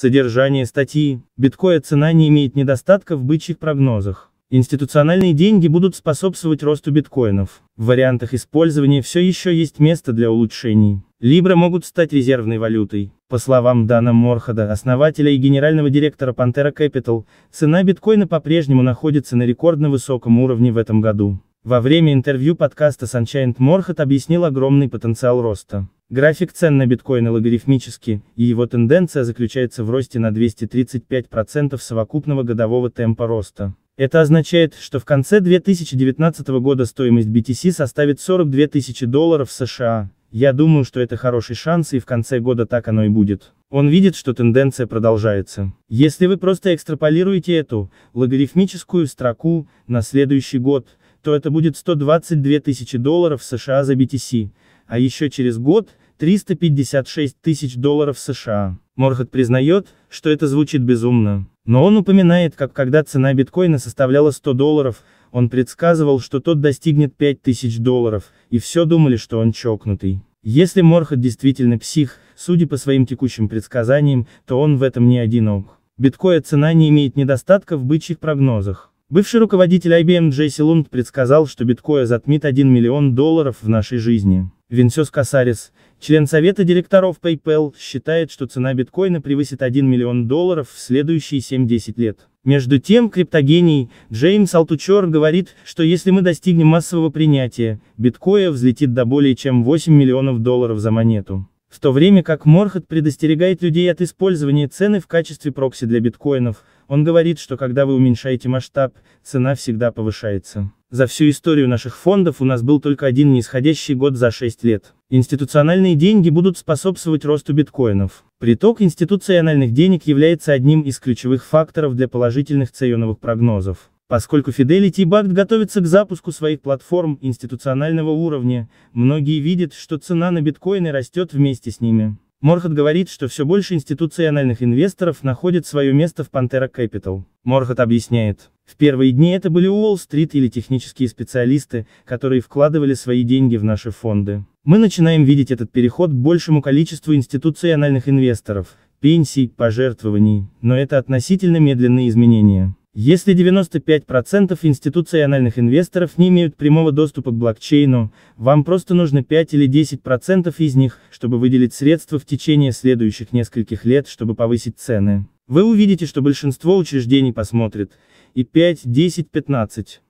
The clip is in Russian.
Содержание статьи. Биткоин цена не имеет недостатка в бычьих прогнозах. Институциональные деньги будут способствовать росту биткоинов. В вариантах использования все еще есть место для улучшений. Либра могут стать резервной валютой. По словам Дана Морхада, основателя и генерального директора Pantera Capital, цена биткоина по-прежнему находится на рекордно высоком уровне в этом году. Во время интервью подкаста Sunshine Морхад объяснил огромный потенциал роста. График цен на биткоин логарифмический, и его тенденция заключается в росте на 235% совокупного годового темпа роста. Это означает, что в конце 2019 года стоимость BTC составит 42 тысячи долларов США. Я думаю, что это хороший шанс и в конце года так оно и будет. Он видит, что тенденция продолжается. Если вы просто экстраполируете эту, логарифмическую строку, на следующий год, то это будет 122 тысячи долларов США за BTC, а еще через год, 356 тысяч долларов США. Морхот признает, что это звучит безумно. Но он упоминает, как когда цена биткоина составляла 100 долларов, он предсказывал, что тот достигнет 5000 долларов, и все думали, что он чокнутый. Если Морхот действительно псих, судя по своим текущим предсказаниям, то он в этом не одинок. Биткоя цена не имеет недостатка в бычьих прогнозах. Бывший руководитель IBM Джейси Лунд предсказал, что биткоя затмит 1 миллион долларов в нашей жизни. Винсес Касарис, Член совета директоров PayPal считает, что цена биткоина превысит 1 миллион долларов в следующие 7-10 лет. Между тем, криптогений Джеймс Алтучер говорит, что если мы достигнем массового принятия, биткоин взлетит до более чем 8 миллионов долларов за монету. В то время как Морхот предостерегает людей от использования цены в качестве прокси для биткоинов, он говорит, что когда вы уменьшаете масштаб, цена всегда повышается. За всю историю наших фондов у нас был только один нисходящий год за 6 лет. Институциональные деньги будут способствовать росту биткоинов. Приток институциональных денег является одним из ключевых факторов для положительных ценовых прогнозов. Поскольку Fidelity Backed готовится к запуску своих платформ институционального уровня, многие видят, что цена на биткоины растет вместе с ними. Морхот говорит, что все больше институциональных инвесторов находят свое место в Pantera Capital. Морхот объясняет. В первые дни это были Уолл-стрит или технические специалисты, которые вкладывали свои деньги в наши фонды. Мы начинаем видеть этот переход к большему количеству институциональных инвесторов, пенсий, пожертвований, но это относительно медленные изменения. Если 95% институциональных инвесторов не имеют прямого доступа к блокчейну, вам просто нужно 5 или 10% из них, чтобы выделить средства в течение следующих нескольких лет, чтобы повысить цены. Вы увидите, что большинство учреждений посмотрит, и 5, 10, 15.